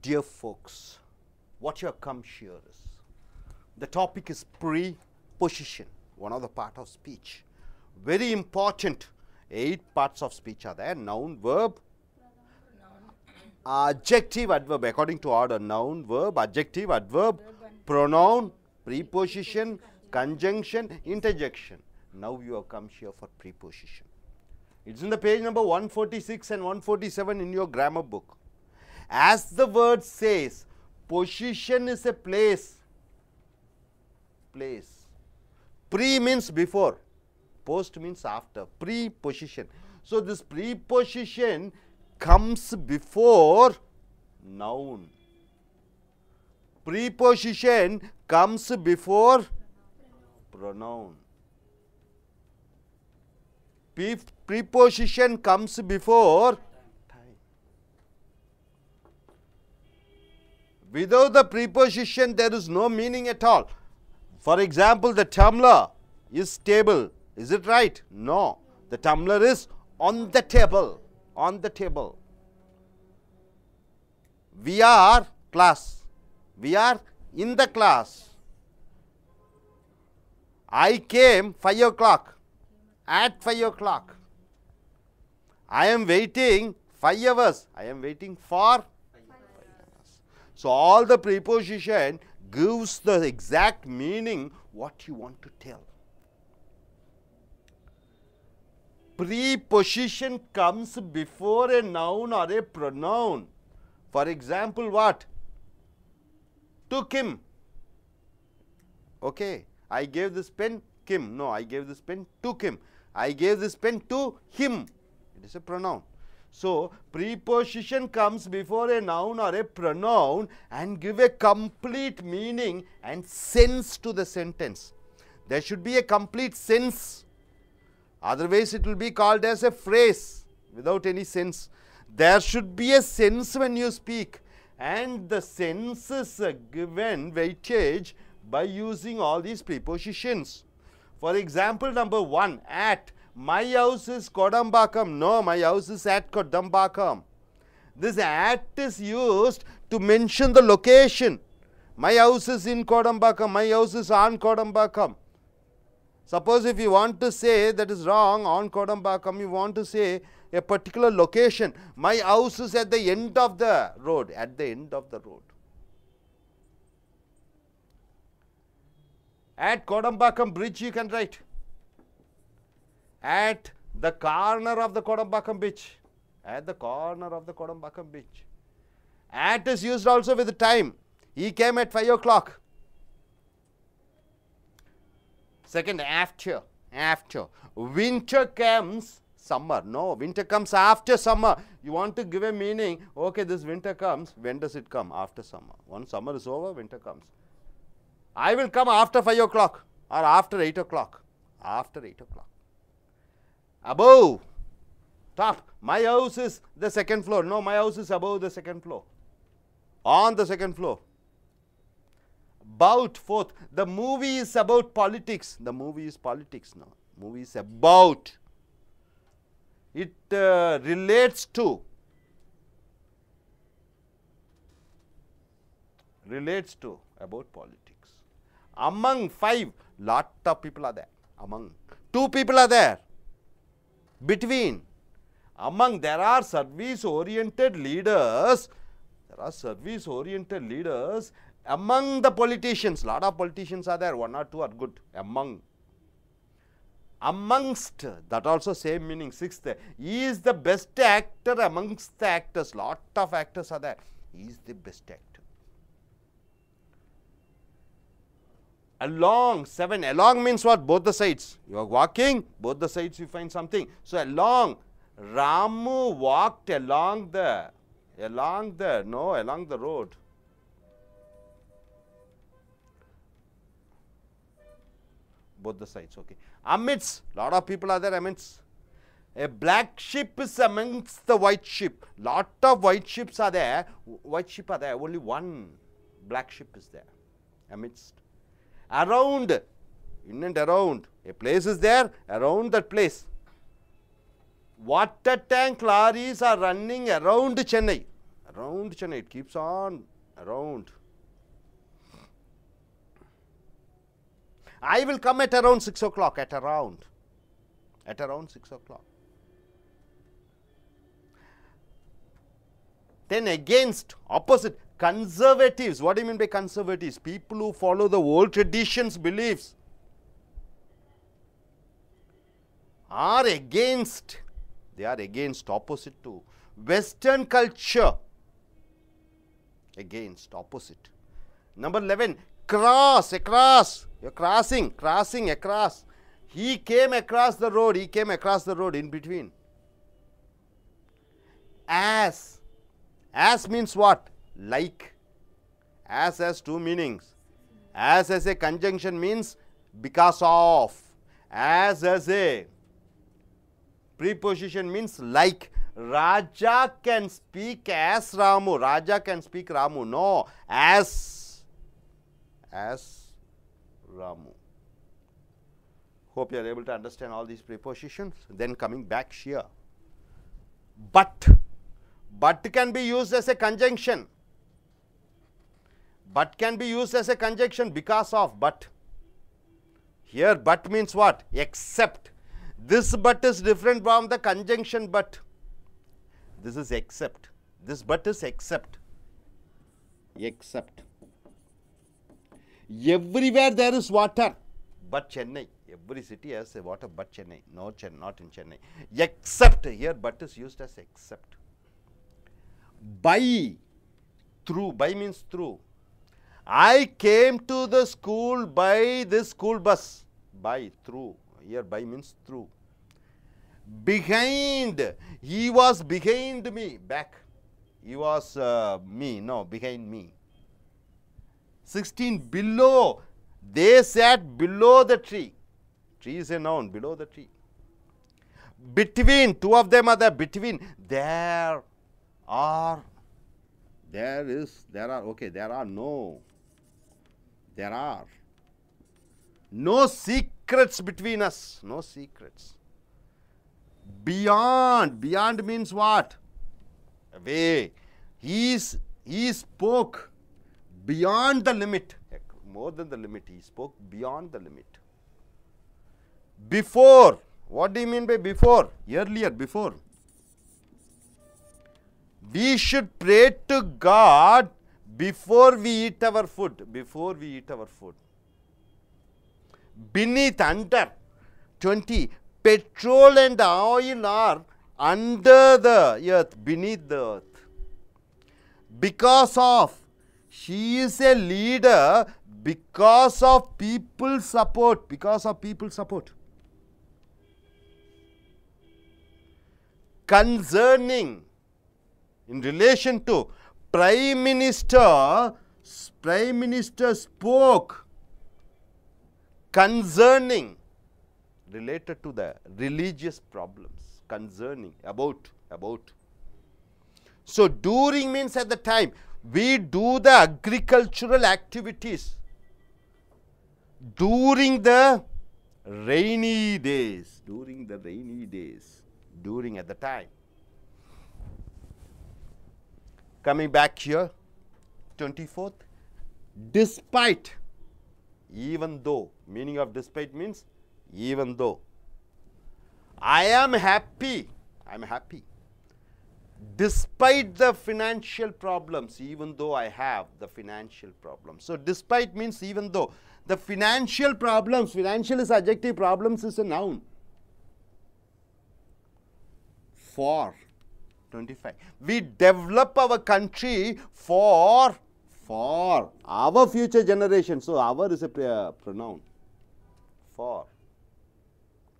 dear folks, what you have come here is, the topic is preposition, one of the part of speech. Very important, eight parts of speech are there, noun, verb, adjective, adverb, according to order, noun, verb, adjective, adverb, pronoun, preposition, conjunction, interjection. Now you have come here for preposition. It's in the page number 146 and 147 in your grammar book. As the word says, position is a place, place. Pre means before, post means after, preposition. So, this preposition comes before noun. Preposition comes before pronoun. Preposition comes before Without the preposition, there is no meaning at all. For example, the tumbler is stable. Is it right? No. The tumbler is on the table. On the table. We are class. We are in the class. I came 5 o'clock. At 5 o'clock. I am waiting 5 hours. I am waiting for so, all the preposition gives the exact meaning what you want to tell. Preposition comes before a noun or a pronoun. For example, what? Took him. Okay. I gave this pen Kim. No, I gave this pen to Kim. I gave this pen to him. It is a pronoun. So, preposition comes before a noun or a pronoun and give a complete meaning and sense to the sentence. There should be a complete sense. Otherwise, it will be called as a phrase without any sense. There should be a sense when you speak and the sense is given weightage by using all these prepositions. For example, number 1, at my house is Kodambakam. No, my house is at Kodambakam. This at is used to mention the location. My house is in Kodambakam. My house is on Kodambakam. Suppose if you want to say that is wrong on Kodambakam, you want to say a particular location. My house is at the end of the road, at the end of the road. At Kodambakam bridge you can write at the corner of the Kodambakam beach. At the corner of the Kodambakam beach. At is used also with time. He came at 5 o'clock. Second, after. After. Winter comes summer. No, winter comes after summer. You want to give a meaning. Okay, this winter comes. When does it come? After summer. Once summer is over, winter comes. I will come after 5 o'clock or after 8 o'clock. After 8 o'clock above top. My house is the second floor. No, my house is above the second floor. On the second floor. About fourth. The movie is about politics. The movie is politics now. Movie is about. It uh, relates to. Relates to about politics. Among five, lot of people are there. Among two people are there between. Among there are service oriented leaders, there are service oriented leaders among the politicians. Lot of politicians are there, one or two are good among. Amongst, that also same meaning, sixth, he is the best actor amongst the actors. Lot of actors are there. He is the best actor. along, seven, along means what? Both the sides. You are walking, both the sides you find something. So along, Ramu walked along the, along the, no, along the road. Both the sides, okay. Amidst, lot of people are there amidst. A black sheep is amongst the white sheep. Lot of white sheep are there. White sheep are there. Only one black sheep is there amidst around, in and around. A place is there, around that place. Water tank lorries are running around Chennai. Around Chennai, it keeps on around. I will come at around 6 o'clock, at around, at around 6 o'clock. Then against, opposite, Conservatives, what do you mean by conservatives? People who follow the old traditions, beliefs, are against, they are against, opposite to Western culture. Against, opposite. Number 11, cross, across, you're crossing, crossing, across. He came across the road, he came across the road in between. As, as means what? like. As has two meanings. As as a conjunction means because of. As as a preposition means like. Raja can speak as Ramu. Raja can speak Ramu. No, as. As Ramu. Hope you are able to understand all these prepositions. Then coming back here. But. But can be used as a conjunction but can be used as a conjunction because of but. Here but means what? Except. This but is different from the conjunction but. This is except. This but is except. Except. Everywhere there is water but Chennai. Every city has a water but Chennai. No, Chennai, not in Chennai. Except here but is used as except. By. Through. By means through. I came to the school by this school bus. By, through. Here by means through. Behind. He was behind me. Back. He was uh, me. No, behind me. 16. Below. They sat below the tree. Tree is a noun. Below the tree. Between. Two of them are there. Between. There are. There is. There are. Okay. There are no. There are no secrets between us. No secrets. Beyond. Beyond means what? Away. He's he spoke beyond the limit. More than the limit. He spoke beyond the limit. Before. What do you mean by before? Earlier, before. We should pray to God before we eat our food, before we eat our food, beneath, under, 20, petrol and oil are under the earth, beneath the earth. Because of, she is a leader because of people support, because of people support. Concerning, in relation to prime minister prime minister spoke concerning related to the religious problems concerning about about so during means at the time we do the agricultural activities during the rainy days during the rainy days during at the time coming back here 24th despite even though meaning of despite means even though i am happy i'm happy despite the financial problems even though i have the financial problems so despite means even though the financial problems financial is adjective problems is a noun for 25. We develop our country for, for our future generation. So, our is a uh, pronoun. For,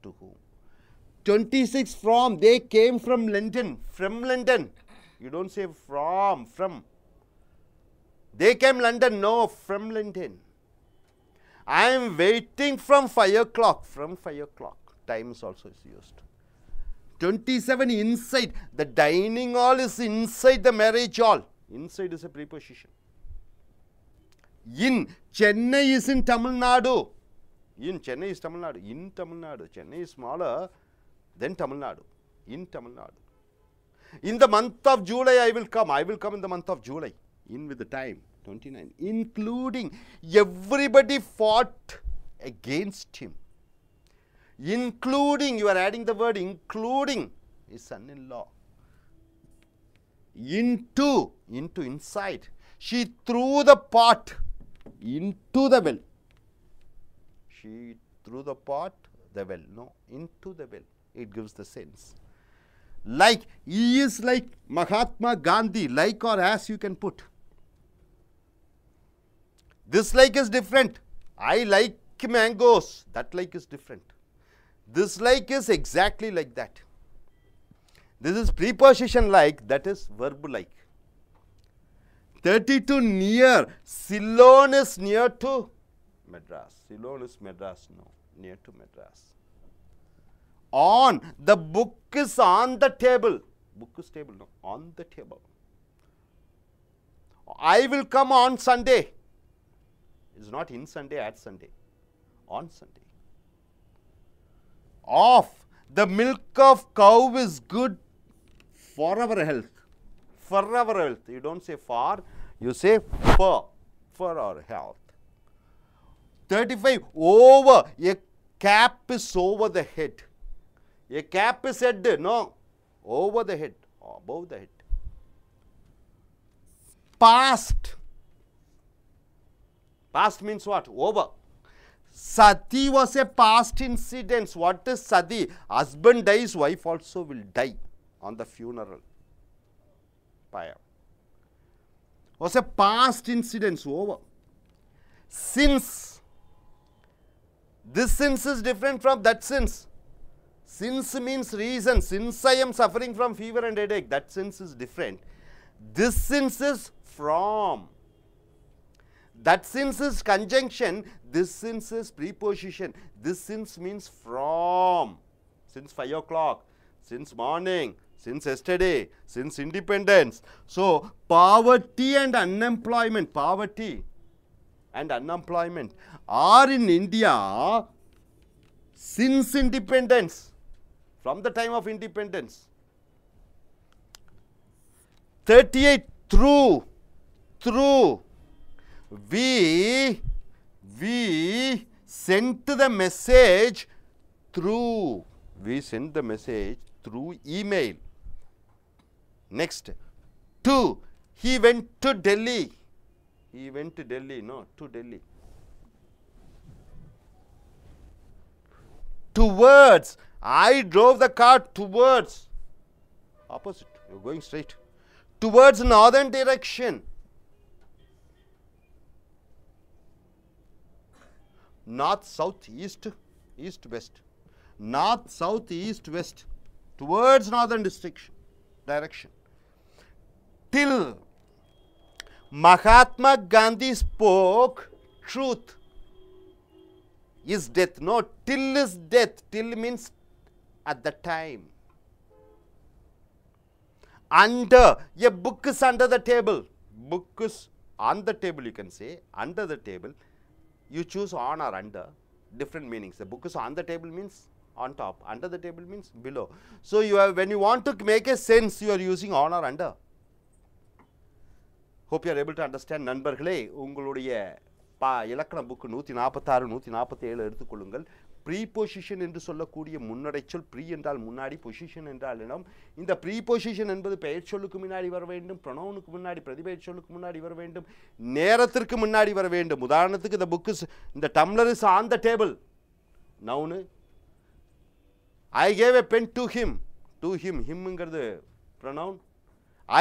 to whom? 26 from, they came from London, from London. You don't say from, from. They came London, no, from London. I am waiting from 5 o'clock, from 5 o'clock. is also is used. 27 inside. The dining hall is inside the marriage hall. Inside is a preposition. In Chennai is in Tamil Nadu. In Chennai is Tamil Nadu. In Tamil Nadu. Chennai is smaller than Tamil Nadu. In Tamil Nadu. In the month of July, I will come. I will come in the month of July. In with the time. 29. Including everybody fought against him including, you are adding the word including his son-in-law. Into, into, inside. She threw the pot into the well. She threw the pot, the well, no, into the well. It gives the sense. Like, he is like Mahatma Gandhi, like or as you can put. This like is different. I like mangoes. That like is different. This like is exactly like that. This is preposition like, that is verb like. 32 near, Ceylon is near to Madras. Ceylon is Madras, no, near to Madras. On, the book is on the table. Book is table, no, on the table. I will come on Sunday. It's not in Sunday, at Sunday. On Sunday off. The milk of cow is good for our health. For our health. You don't say for, you say for. For our health. 35. Over. A cap is over the head. A cap is head. No. Over the head. Above the head. Past. Past means what? Over. Sati was a past incident. What is Sati? Husband dies, wife also will die on the funeral pyre. Was a past incident over. Since this sins is different from that sins. Since means reason. Since I am suffering from fever and headache, that sins is different. This sins is from that since is conjunction, this since is preposition. This since means from, since 5 o'clock, since morning, since yesterday, since independence. So, poverty and unemployment, poverty and unemployment are in India since independence, from the time of independence. 38 through, through we, we sent the message through, we sent the message through email. Next, to he went to Delhi. He went to Delhi, no, to Delhi. Towards, I drove the car towards, opposite, you're going straight, towards northern direction. north, south, east, east, west. North, south, east, west towards northern direction, direction. Till Mahatma Gandhi spoke truth is death. No, till is death. Till means at the time. Under, a book is under the table. Book is on the table, you can say, under the table. you choose on or under different meanings. The book is on the table means on top, under the table means below. So, you have when you want to make a sense you are using on or under. Hope you are able to understand நண்பர்களே உங்களுடைய பா இலக்கண book நூற்றி நாற்பத்தாறு நூற்றி நாற்பத்தி ஏழு எடுத்துக்கொள்ளுங்கள் ப்ரீ பொசிஷன் என்று சொல்லக்கூடிய முன்னடை சொல் ப்ரீ என்றால் முன்னாடி பொசிஷன் என்றால் இடம் இந்த ப்ரீ பொசிஷன் என்பது பெயர் சொல்லுக்கு முன்னாடி வர வேண்டும் ப்ரொனவுனுக்கு முன்னாடி பிரதிபெயர் சொல்லுக்கு முன்னாடி வர வேண்டும் நேரத்திற்கு முன்னாடி வர வேண்டும் உதாரணத்துக்கு இந்த புக்கு இந்த tumbler is on the table நவுனு I gave a pen to him to him ஹிம்ங்கிறது pronoun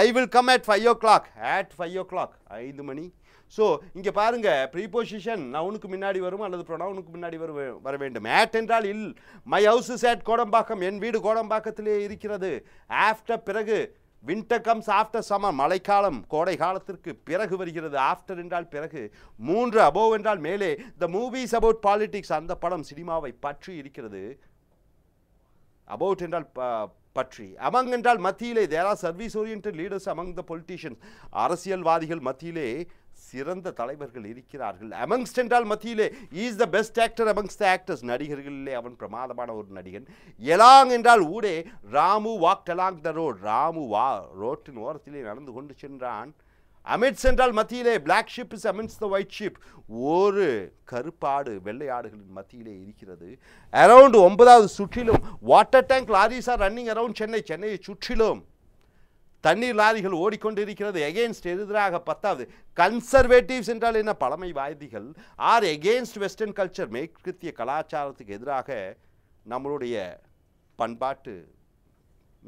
I will come at five o'clock at five o'clock ஐந்து மணி ஸோ இங்கே பாருங்கள் ப்ரீபோசிஷன் நவுனுக்கு முன்னாடி வரும் அல்லது ப்ரொனவுனுக்கு முன்னாடி வரும் வர வேண்டும் ஆட் என்றால் இல் my house is at Kodambakkam என் வீடு கோடம்பாக்கத்திலே இருக்கிறது ஆஃப்டர் பிறகு வின்டர் கம்ஸ் ஆஃப்டர் சம்மர் மழைக்காலம் கோடை காலத்திற்கு பிறகு வருகிறது ஆஃப்டர் என்றால் பிறகு மூன்று அபோவ் என்றால் மேலே த மூவிஸ் அபவுட் பாலிட்டிக்ஸ் அந்த படம் சினிமாவை பற்றி இருக்கிறது அபவுட் என்றால் பற்றி அமங் என்றால் மத்தியிலே there are service oriented leaders among the politicians அரசியல்வாதிகள் மத்தியிலே சிறந்த தலைவர்கள் இருக்கிறார்கள் அமங்ஸ்ட் என்றால் மத்தியிலே is the best actor amongst the actors நடிகர்களிலே அவன் பிரமாதமான ஒரு நடிகன் எலாங் என்றால் ஊடே Ramu walk along the road Ramu வா ரோட்டின் ஓரத்திலே நடந்து கொண்டு சென்றான் அமிட்ஸ் என்றால் மத்தியிலே black sheep is amidst the white sheep ஒரு கருப்பாடு வெள்ளை ஆடுகளின் மத்தியிலே இருக்கிறது அரவுண்டு ஒன்பதாவது சுற்றிலும் water tank lorries are running around Chennai சென்னையை சுற்றிலும் தண்ணீர் லாரிகள் ஓடிக்கொண்டிருக்கிறது எகெயின்ஸ்ட் எதிராக பத்தாவது கன்சர்வேட்டிவ்ஸ் என்றால் என்ன பழமைவாதிகள் ஆர் எகெயின்ஸ்ட் வெஸ்டர்ன் கல்ச்சர் மேற்கத்திய கலாச்சாரத்துக்கு எதிராக நம்மளுடைய பண்பாட்டு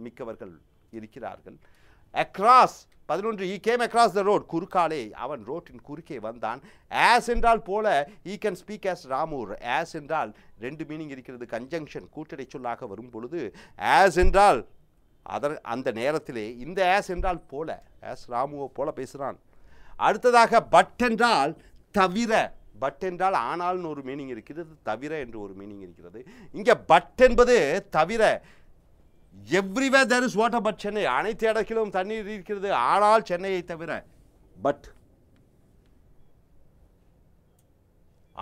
மிக்கவர்கள் இருக்கிறார்கள் அக்ராஸ் பதினொன்று he came across the road குறுக்காலே அவன் ரோட்டின் குறுக்கே வந்தான் ஆஸ் என்றால் போல ஈ கேன் ஸ்பீக் ஆஸ் ராமூர் ஆஸ் என்றால் ரெண்டு மீனிங் இருக்கிறது கன்ஜங்ஷன் கூட்டடை சொல்லாக வரும் பொழுது ஆஸ் என்றால் அதன் அந்த நேரத்திலே இந்த ஆஸ் என்றால் போல ஆஸ் ராமுவை போல பேசுகிறான் அடுத்ததாக பட் என்றால் தவிர பட் என்றால் ஆனால்னு ஒரு மீனிங் இருக்கிறது தவிர என்று ஒரு மீனிங் இருக்கிறது இங்கே பட் என்பது தவிர everywhere there is water but Chennai அனைத்து இடத்திலும் தண்ணீர் இருக்கிறது ஆனால் சென்னையை தவிர பட்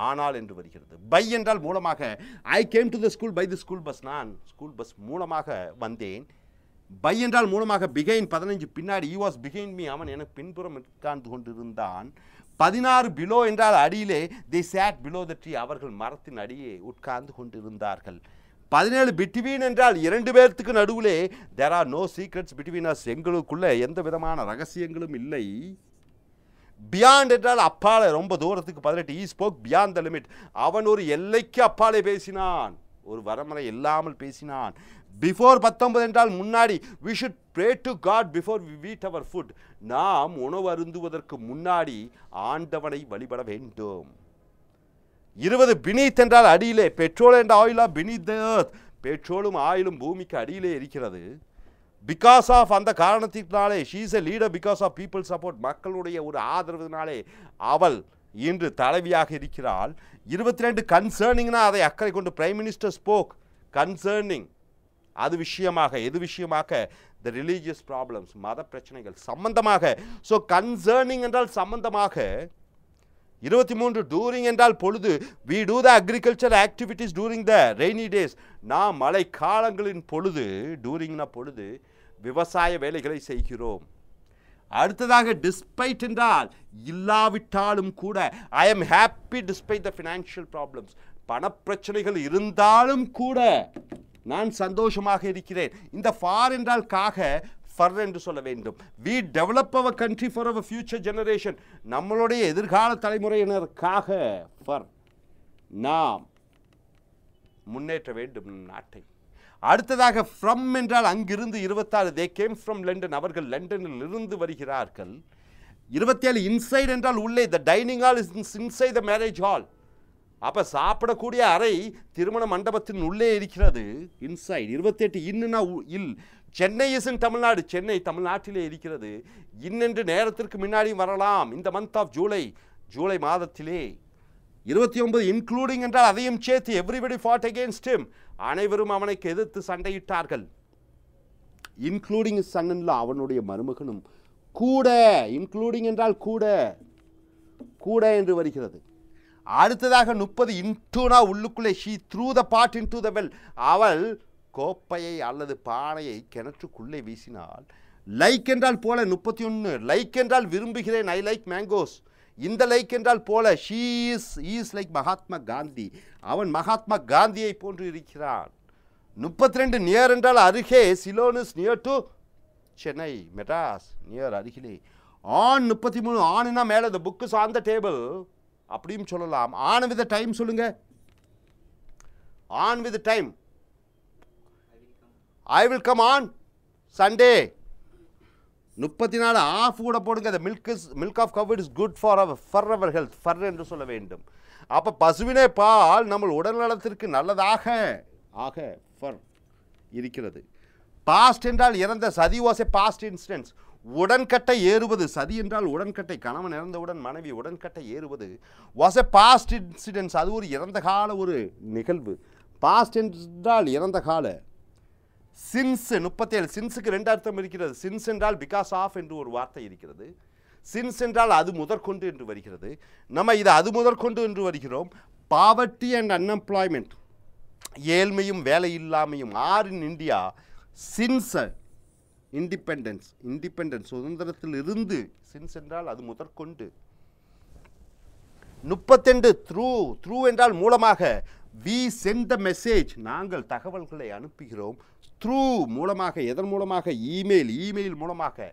ஆனால் என்று வருகிறது பை என்றால் மூலமாக I came to the school by the school bus நான் ஸ்கூல் பஸ் மூலமாக வந்தேன் பை என்றால் மூலமாக பிகைன் பதினஞ்சு பின்னாடி ஈ வாஸ் பிகைன் மீ அவன் எனக்கு பின்புறம் உட்கார்ந்து கொண்டிருந்தான் பதினாறு பிலோ என்றால் அடியிலே they sat below the tree அவர்கள் மரத்தின் அடியே உட்கார்ந்து கொண்டிருந்தார்கள் பதினேழு பிட்வீன் என்றால் இரண்டு பேர்த்துக்கு நடுவிலே there are no secrets between us எங்களுக்குள்ளே எந்த விதமான ரகசியங்களும் இல்லை பியாண்ட் என்றால் அப்பால ரொம்ப தூரத்துக்கு பதினெட்டு he spoke beyond the limit அவன் ஒரு எல்லைக்கு அப்பாலே பேசினான் ஒரு வரமுறை இல்லாமல் பேசினான் பிஃபோர் பத்தொன்பது என்றால் முன்னாடி we should pray to God before we eat our food நாம் உணவு அருந்துவதற்கு முன்னாடி ஆண்டவனை வழிபட வேண்டும் இருபது பினீத் என்றால் அடியிலே பெட்ரோல் அண்ட் ஆயிலா பினீத் பெட்ரோலும் ஆயிலும் பூமிக்கு அடியிலே இருக்கிறது பிகாஸ் ஆஃப் அந்த காரணத்தினாலே she's a leader because of people support மக்களுடைய ஒரு ஆதரவுனாலே அவள் இன்று தலைவியாக இருக்கிறாள் இருபத்தி ரெண்டு கன்சர்னிங்னா அதை அக்கறை கொண்டு பிரைம் மினிஸ்டர் ஸ்போக் கன்சர்னிங் அது விஷயமாக எது விஷயமாக த ரிலீஜியஸ் ப்ராப்ளம்ஸ் மத பிரச்சனைகள் சம்பந்தமாக ஸோ கன்சர்னிங் என்றால் சம்பந்தமாக இருபத்தி மூன்று டூரிங் என்றால் பொழுது we do the agriculture activities during the rainy days நாம் மழை காலங்களின் பொழுது டூரிங்னா பொழுது விவசாய வேலைகளை செய்கிறோம் அடுத்ததாக டிஸ்பைட் என்றால் இல்லாவிட்டாலும் கூட I am happy despite the financial problems பணப்பிரச்சனைகள் இருந்தாலும் கூட நான் சந்தோஷமாக இருக்கிறேன் இந்த ஃபார் என்றால் காக ஃபர் என்று சொல்ல வேண்டும் we develop our country for our future generation நம்மளுடைய எதிர்கால தலைமுறையினருக்காக ஃபர் நாம் முன்னேற்ற வேண்டும் நாட்டை அடுத்ததாக ஃப்ரம் என்றால் அங்கிருந்து இருபத்தாறு தே கேம் ஃப்ரம் லண்டன் அவர்கள் லண்டனில் இருந்து வருகிறார்கள் இருபத்தி ஏழு இன்சைட் என்றால் உள்ளே the dining hall is inside the marriage hall அப்போ சாப்பிடக்கூடிய அறை திருமண மண்டபத்தின் உள்ளே இருக்கிறது இன்சைட் இருபத்தெட்டு இன்னுனா இல் சென்னை இஸ் இன் தமிழ்நாடு சென்னை தமிழ்நாட்டிலே இருக்கிறது இன்னென்று நேரத்திற்கு முன்னாடி வரலாம் இந்த மந்த் ஆஃப் ஜூலை ஜூலை மாதத்திலே இருபத்தி ஒன்பது இன்க்ளூடிங் என்றால் அதையும் சேர்த்து எவ்ரிபடி ஃபாட் அகேன்ஸ்ட் ஹிம் அனைவரும் அவனுக்கு எதிர்த்து சண்டையிட்டார்கள் இன்க்ளூடிங் சன்னன்ல அவனுடைய மருமகனும் கூட இன்க்ளூடிங் என்றால் கூட கூட என்று வருகிறது அடுத்ததாக முப்பது இன்டூனா உள்ளுக்குள்ளே she threw the pot into the well அவள் கோப்பையை அல்லது பானையை கிணற்றுக்குள்ளே வீசினாள் லைக் என்றால் போல முப்பத்தி ஒன்று லைக் என்றால் விரும்புகிறேன் ஐ லைக் மேங்கோஸ் இந்த லைக் என்றால் போல she's is he's like Mahatma Gandhi அவன் மகாத்மா காந்தியை போன்று இருக்கிறான் முப்பத்தி ரெண்டு நியர் என்றால் அருகே Ceylon is near to Chennai Madras near அருகிலே ஆன் முப்பத்தி மூணு ஆனுனா மேலே த புக்கு சார்ந்த ஆன் த டேபிள் அப்படியும் சொல்லலாம் ஆன் வித் டைம் சொல்லுங்க on with time I will come on Sunday முப்பத்தி நாலு ஆஃப் கூட போடுங்க அந்த milk is milk of it is good for our for our health for என்று சொல்ல வேண்டும் அப்போ பசுவினே பால் நம்ம உடல் நலத்திற்கு நல்லதாக ஆக ஃபர் இருக்கிறது பாஸ்ட் என்றால் இறந்த சதி வாஸ் ஏ பாஸ்ட் இன்சிடென்ட்ஸ் உடன்கட்டை ஏறுவது சதி என்றால் உடன்கட்டை கணவன் இறந்தவுடன் மனைவி உடன்கட்டை ஏறுவது வாஸ் எ பாஸ்ட் இன்சிடென்ட்ஸ் அது ஒரு இறந்த கால ஒரு நிகழ்வு பாஸ்ட் என்றால் இறந்த கால சின்ஸ் முப்பத்தேழு சின்ஸுக்கு ரெண்டு அர்த்தம் இருக்கிறது சின்ஸ் என்றால் பிகாஸ் ஆஃப் என்று ஒரு வார்த்தை இருக்கிறது சின்ஸ் என்றால் அது முதற்கொண்டு என்று வருகிறது நம்ம இது அது முதற்கொண்டு என்று வருகிறோம் பாவர்ட்டி அண்ட் அன்எம்ப்ளாய்மெண்ட் ஏழ்மையும் வேலையில்லாமையும் are in India since independence independence சுதந்திரத்தில் இருந்து சின்ஸ் என்றால் அது முதற்கொண்டு முப்பத்தெண்டு த்ரூ த்ரூ என்றால் மூலமாக வி சென்ட் த மெசேஜ் நாங்கள் தகவல்களை அனுப்புகிறோம் த்ரூ மூலமாக எதன் மூலமாக இமெயில் இமெயில் மூலமாக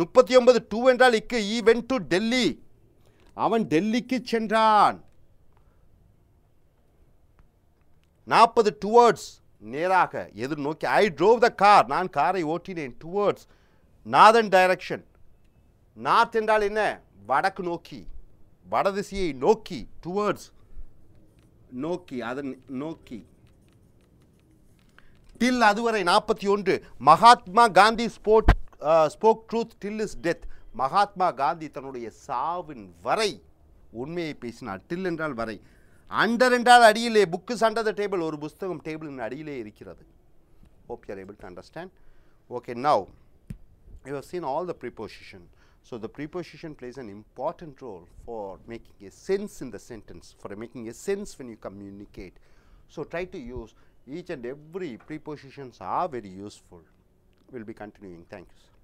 முப்பத்தி ஒன்பது டூ என்றால் இக்கு ஈவென் டு டெல்லி அவன் டெல்லிக்கு சென்றான் நாற்பது டுவர்ட்ஸ் நேராக எதிர் நோக்கி ஐ ட்ரோவ் த கார் நான் காரை ஓட்டினேன் டுவர்ட்ஸ் நாதன் டைரக்ஷன் நார்த் என்றால் என்ன வடக்கு நோக்கி வடதிசையை நோக்கி டுவர்ட்ஸ் நோக்கி அதன் நோக்கி டில் அதுவரை நாற்பத்தி ஒன்று Mahatma Gandhi sport spoke truth till is death Mahatma Gandhi தன்னுடைய சாவின் வரை உண்மையை பேசினார் டில் என்றால் வரை Under under the அண்டர் என்றால் அடியிலே புக்கு சண்டர் த டேபிள் ஒரு புஸ்தகம் டேபிளின் அடியிலே hope you are able to understand. Okay, now you have seen all the preposition. So the preposition plays an important role for making a sense in the sentence, for making a sense when you communicate. So try to use each and every prepositions are very useful. We'll be continuing. Thank you.